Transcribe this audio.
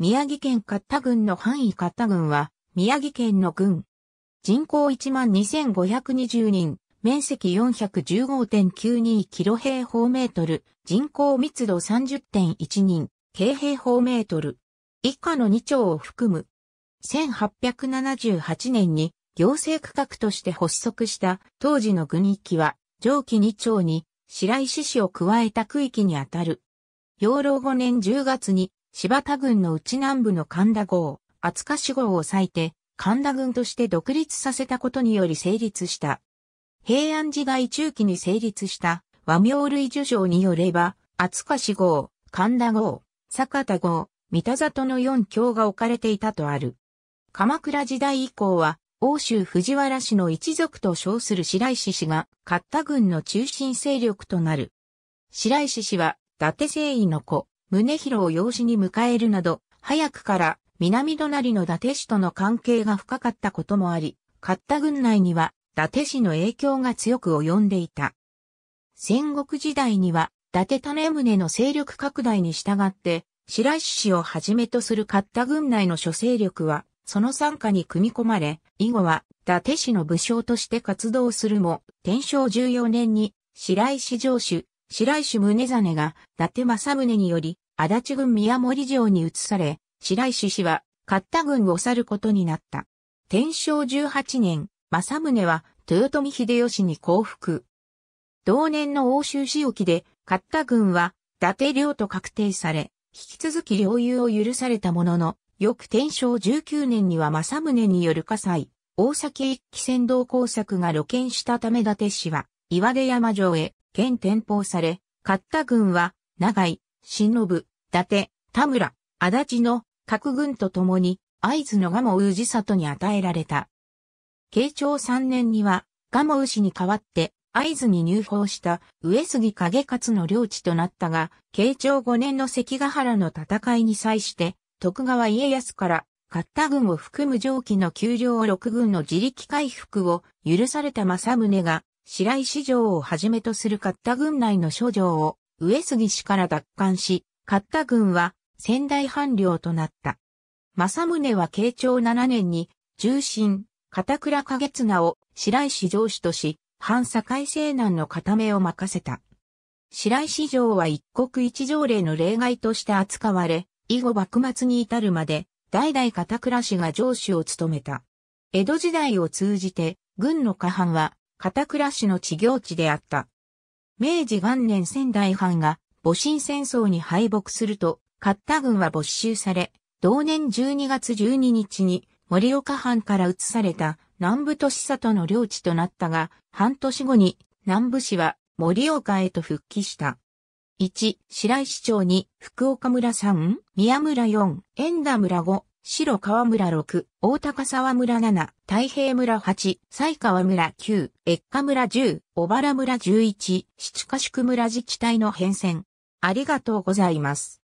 宮城県勝田郡の範囲勝田郡は、宮城県の郡。人口12,520人、面積 415.92km 平方メートル、人口密度30.1人、京平方メートル。以下の2町を含む。1878年に行政区画として発足した当時の郡域は、上記2町に白石市を加えた区域にあたる。養老5年10月に柴田軍の内南部の神田郷、厚賀市郷を割いて、神田軍として独立させたことにより成立した。平安時代中期に成立した和名類受賞によれば、厚賀市郷、神田郷、坂田郷、三田里の四郷が置かれていたとある。鎌倉時代以降は、欧州藤原氏の一族と称する白石氏が、勝田軍の中心勢力となる。白石氏は、伊達聖意の子、宗広を養子に迎えるなど、早くから南隣の伊達氏との関係が深かったこともあり、勝田軍内には伊達氏の影響が強く及んでいた。戦国時代には、伊達種宗の勢力拡大に従って、白石氏をはじめとする勝田軍内の諸勢力は、その参加に組み込まれ、以後は伊達氏の武将として活動するも、天正14年に白石城主、白石宗真が、伊達政宗により、足立郡宮森城に移され、白石氏は、勝田軍を去ることになった。天正18年、政宗は、豊臣秀吉に降伏。同年の欧州市沖で、勝田軍は、伊達領と確定され、引き続き領有を許されたものの、翌天正19年には政宗による火災、大崎一騎先動工作が露見したため伊達氏は、岩出山城へ現転封され、勝田軍は、長井、忍、伊達、田村、足立の各軍と共に、会津の蒲生氏里に与えられた。慶長3年には、蒲生氏に代わって、会津に入封した上杉景勝の領地となったが、慶長5年の関ヶ原の戦いに際して、徳川家康から、勝田軍を含む上記の給料を6軍の自力回復を許された政宗が、白石城をはじめとするカッタ軍内の諸城を上杉氏から奪還し、カッタ軍は仙台藩領となった。正宗は慶長7年に重臣、片倉景綱を白石城主とし、反境西南の固めを任せた。白石城は一国一条例の例外として扱われ、以後幕末に至るまで、代々片倉氏が城主を務めた。江戸時代を通じて、軍の下半は、片倉市の地行地であった。明治元年仙台藩が戊辰戦争に敗北すると、勝田軍は没収され、同年12月12日に森岡藩から移された南部都市里の領地となったが、半年後に南部市は森岡へと復帰した。1、白石町に福岡村3、宮村4、遠田村5、白川村6、大高沢村7、太平村8、西川村9、越下村10、小原村11、七ヶ宿村自治体の変遷。ありがとうございます。